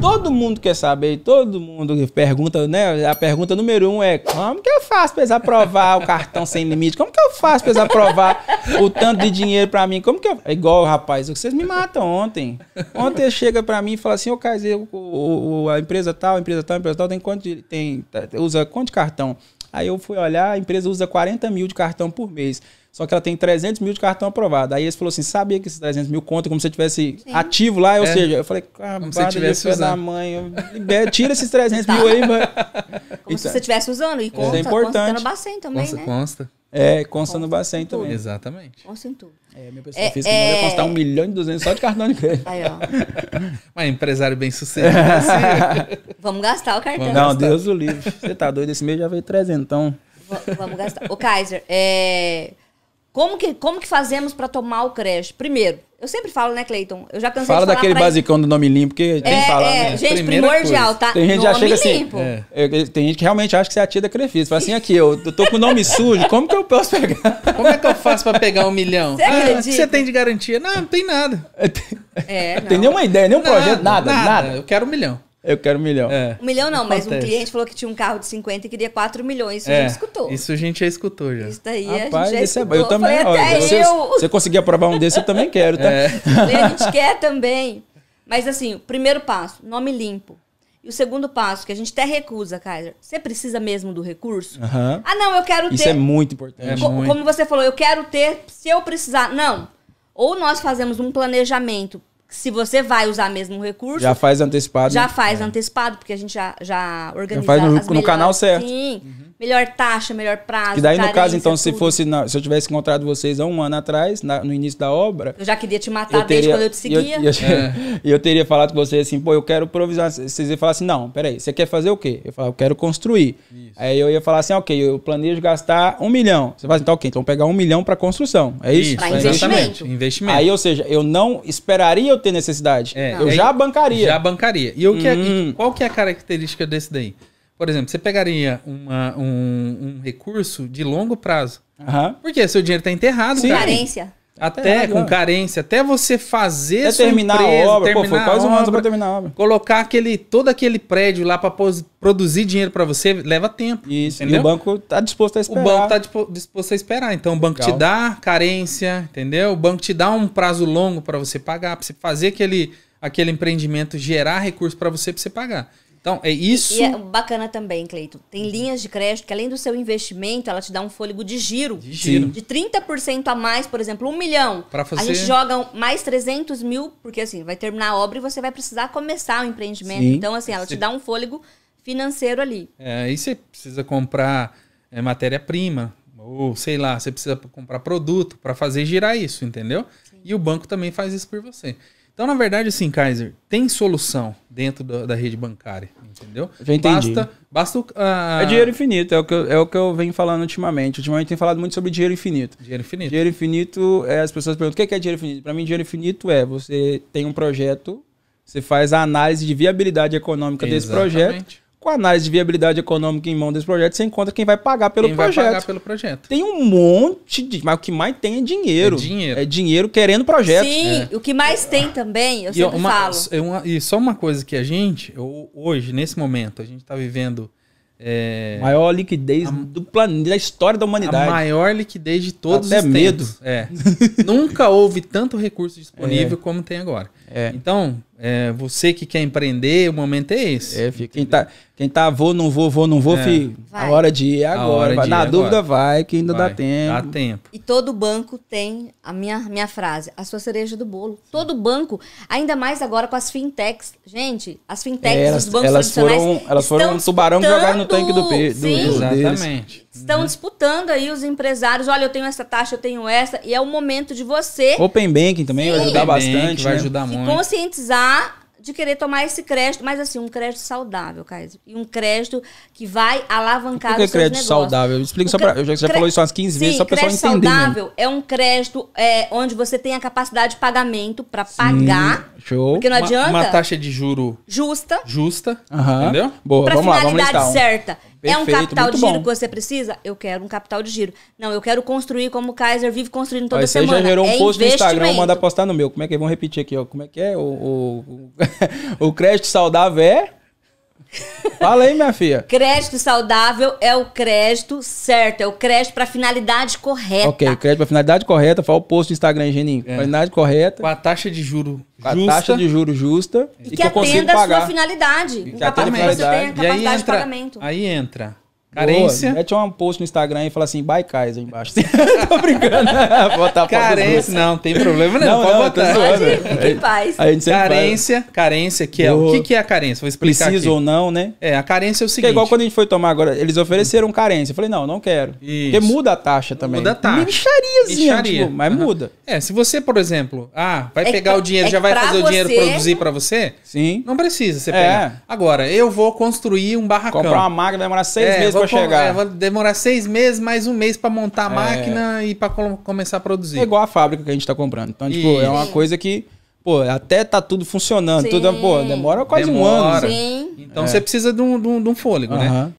Todo mundo quer saber, todo mundo pergunta, né? A pergunta número um é: como que eu faço pra eles aprovar o cartão sem limite? Como que eu faço pra eles aprovar o tanto de dinheiro pra mim? Como que eu. É igual, rapaz, vocês me matam ontem. Ontem chega pra mim e fala assim: ô, oh, Kaiser, a empresa tal, a empresa tal, a empresa tal, tem quanto de, tem, tá, usa quanto de cartão? Aí eu fui olhar, a empresa usa 40 mil de cartão por mês. Só que ela tem 300 mil de cartão aprovado. Aí eles falou assim: sabia que esses 300 mil conta como se eu tivesse Sim. ativo lá, ou é. seja, eu falei, ah, como se tivesse pé da mãe, tira esses 300 tá. mil aí, mano. Como então, se você estivesse usando, e é consta, é importante. consta no Bacen também, consta, né? Consta. É, consta, consta no Bacen também. Exatamente. Consta em tudo. É, minha pessoa é, física é... ia constar 1 milhão e 200 só de cartão de crédito. Aí, ó. Mas empresário bem sucedido. assim. Vamos gastar o cartão. Não, Deus o livre. Você tá doido, esse mês já veio 300, então... V vamos gastar. O Kaiser, é... Como que, como que fazemos para tomar o creche? Primeiro, eu sempre falo, né, Cleiton? Eu já cansei Fala de falar daquele basicão do nome limpo, que tem é, que falar, é, né? Gente, Primeira primordial, coisa. tá? Tem gente nome já chega assim, limpo. assim. É. tem gente que realmente acha que você é a tia da Crefisa. Fala assim, aqui, eu tô com o nome sujo, como que eu posso pegar? Como é que eu faço para pegar um milhão? Você ah, o que você tem de garantia? Não, não tem nada. É, não. Tem nenhuma ideia, nenhum nada, projeto, nada, nada, nada. Eu quero um milhão. Eu quero um milhão. É. Um milhão não, Acontece. mas um cliente falou que tinha um carro de 50 e queria 4 milhões. Isso é, a gente escutou. Isso a gente já escutou já. Isso daí Rapaz, a gente já é escutou. É, eu também. Falei, até você, eu. Se conseguir aprovar um desse, eu também quero, tá? É. A gente quer também. Mas assim, o primeiro passo, nome limpo. E o segundo passo, que a gente até recusa, Kaiser, você precisa mesmo do recurso? Uhum. Ah, não, eu quero ter. Isso é muito importante. É Co muito. Como você falou, eu quero ter se eu precisar. Não. Ou nós fazemos um planejamento se você vai usar mesmo o recurso. Já faz antecipado. Já né? faz é. antecipado, porque a gente já, já organiza. Já faz no, melhores, no canal certo. Sim. Uhum. Melhor taxa, melhor prazo. Que daí, no caso, então, tudo. se fosse. Na, se eu tivesse encontrado vocês há um ano atrás, na, no início da obra. Eu já queria te matar teria, desde quando eu te seguia. E eu, eu, é. eu, teria falado com vocês assim, pô, eu quero improvisar. Vocês iam falar assim, não, peraí, você quer fazer o quê? Eu falava, eu quero construir. Isso. Aí eu ia falar assim, ok, eu planejo gastar um milhão. Você fala assim, tá ok, então pegar um milhão para construção. É isso? isso pra investimento. investimento. Aí, ou seja, eu não esperaria eu ter necessidade. É, eu é já bancaria. Já bancaria. E, o que hum. é, uhum. qual que é a característica desse daí? Por exemplo, você pegaria uma, um, um recurso de longo prazo. Uhum. Porque seu dinheiro está enterrado. Sim. Carência. Até, com carência, até você fazer até terminar empresa, a obra, terminar pô, foi quase um ano para terminar a obra. Colocar aquele todo aquele prédio lá para produzir dinheiro para você leva tempo. Isso, entendeu? E o banco tá disposto a esperar. O banco tá disposto a esperar. Então o banco Legal. te dá carência, entendeu? O banco te dá um prazo longo para você pagar, para você fazer aquele aquele empreendimento gerar recurso para você para você pagar. Então, é isso. E é bacana também, Cleiton. Tem linhas de crédito que, além do seu investimento, ela te dá um fôlego de giro. De giro. De 30% a mais, por exemplo, um milhão. Para fazer... A gente joga mais 300 mil, porque assim, vai terminar a obra e você vai precisar começar o empreendimento. Sim. Então, assim, ela te dá um fôlego financeiro ali. É, aí você precisa comprar é, matéria-prima, ou sei lá, você precisa comprar produto para fazer girar isso, entendeu? Sim. E o banco também faz isso por você. Então, na verdade, assim, Kaiser, tem solução dentro da, da rede bancária, entendeu? Já entendi. Basta, basta uh... É dinheiro infinito, é o, que eu, é o que eu venho falando ultimamente. Ultimamente tem falado muito sobre dinheiro infinito. Dinheiro infinito. Dinheiro infinito, é, as pessoas perguntam, o que é dinheiro infinito? Para mim, dinheiro infinito é você tem um projeto, você faz a análise de viabilidade econômica Exatamente. desse projeto, com a análise de viabilidade econômica em mão desse projeto, você encontra quem vai pagar pelo quem projeto. Vai pagar pelo projeto. Tem um monte de. Mas o que mais tem é dinheiro. É dinheiro. É dinheiro querendo projeto. Sim, é. o que mais tem também, eu e sempre uma, falo. É uma, e só uma coisa que a gente, hoje, nesse momento, a gente está vivendo. É, maior liquidez a, do planeta, da história da humanidade. A maior liquidez de todos Até os medo. tempos. É. Nunca houve tanto recurso disponível é. como tem agora. É. Então, é, você que quer empreender, o momento é esse. É, quem, tá, quem tá, vou, não vou, vou, não vou, é. filho, a hora de ir agora. Na dúvida, agora. vai, que ainda vai. dá tempo. Dá tempo. E todo banco tem a minha, minha frase, a sua cereja do bolo. Todo banco, ainda mais agora com as fintechs. Gente, as fintechs, é, elas, os bancos elas Foram, elas foram um tubarão jogaram no tanque do peito. exatamente. Estão uhum. disputando aí os empresários. Olha, eu tenho essa taxa, eu tenho essa. E é o momento de você. Open Banking também sim. vai ajudar Open bastante. vai né? ajudar muito. Muito. conscientizar de querer tomar esse crédito, mas assim, um crédito saudável, Caio. E um crédito que vai alavancar o que os crédito negócios? saudável? Explica o só pra. Eu já, já falou isso umas 15 Sim, vezes, só pra pessoa entender. crédito saudável mesmo. é um crédito é, onde você tem a capacidade de pagamento para pagar. Show. Porque não adianta. Uma, uma taxa de juro justa. Justa. Uh -huh. Entendeu? Boa, pra vamos lá, vamos listar. certa. Perfeito, é um capital de giro bom. que você precisa? Eu quero um capital de giro. Não, eu quero construir como o Kaiser vive construindo toda Aí semana. Você já gerou um é post no Instagram, manda postar no meu. Como é que é? Vamos repetir aqui, ó. Como é que é? O, o, o crédito saudável é... Fala aí, minha filha. Crédito saudável é o crédito certo, é o crédito para finalidade correta. Ok, crédito para finalidade correta, fala o post do Instagram, Geninho. É. Finalidade correta. Com a taxa de juro justa. Com a taxa de juro justa. E, e que, que atenda a sua finalidade. Que atenda a finalidade. Você tem a capacidade aí entra, de pagamento. Aí entra Carência. mete um post no Instagram e fala assim, by Kaiser embaixo. tô brincando. Botar carência, não, tem problema não. não pode não, botar. é, paz. A gente carência, faz. carência, que é. Boa. O que, que é a carência? Vou explicar. Preciso aqui. ou não, né? É, a carência é o seguinte. Que é igual quando a gente foi tomar agora, eles ofereceram hum. carência. Eu falei, não, não quero. Isso. Porque muda a taxa também. Muda a taxa. Lixariazinha, tipo, mas uhum. muda. É, se você, por exemplo, ah, vai é pegar o é dinheiro, já vai fazer você... o dinheiro produzir para você? Sim. Não precisa você é. pegar. Agora, eu vou construir um barracão. Comprar uma máquina vai demorar seis é, meses vou chegar. É, vai demorar seis meses, mais um mês para montar a é. máquina e para começar a produzir. É igual a fábrica que a gente tá comprando. Então, tipo, Isso. é uma coisa que, pô, até tá tudo funcionando. Sim. Tudo, pô, demora quase demora. um ano. Sim. Então você é. precisa de um, de um, de um fôlego, uh -huh. né?